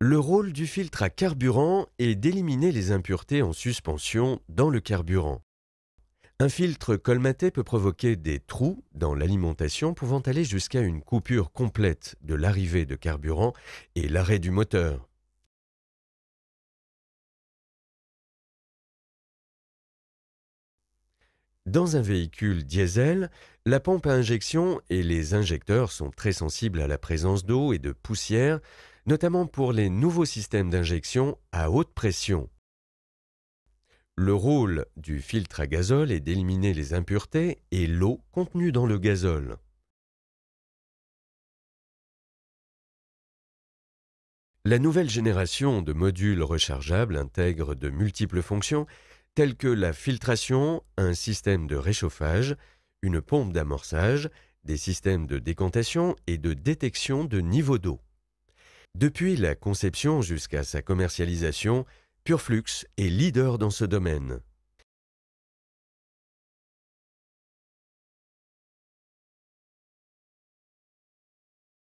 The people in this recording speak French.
Le rôle du filtre à carburant est d'éliminer les impuretés en suspension dans le carburant. Un filtre colmaté peut provoquer des trous dans l'alimentation pouvant aller jusqu'à une coupure complète de l'arrivée de carburant et l'arrêt du moteur. Dans un véhicule diesel, la pompe à injection et les injecteurs sont très sensibles à la présence d'eau et de poussière, notamment pour les nouveaux systèmes d'injection à haute pression. Le rôle du filtre à gazole est d'éliminer les impuretés et l'eau contenue dans le gazole. La nouvelle génération de modules rechargeables intègre de multiples fonctions telles que la filtration, un système de réchauffage, une pompe d'amorçage, des systèmes de décantation et de détection de niveau d'eau. Depuis la conception jusqu'à sa commercialisation, Pureflux est leader dans ce domaine.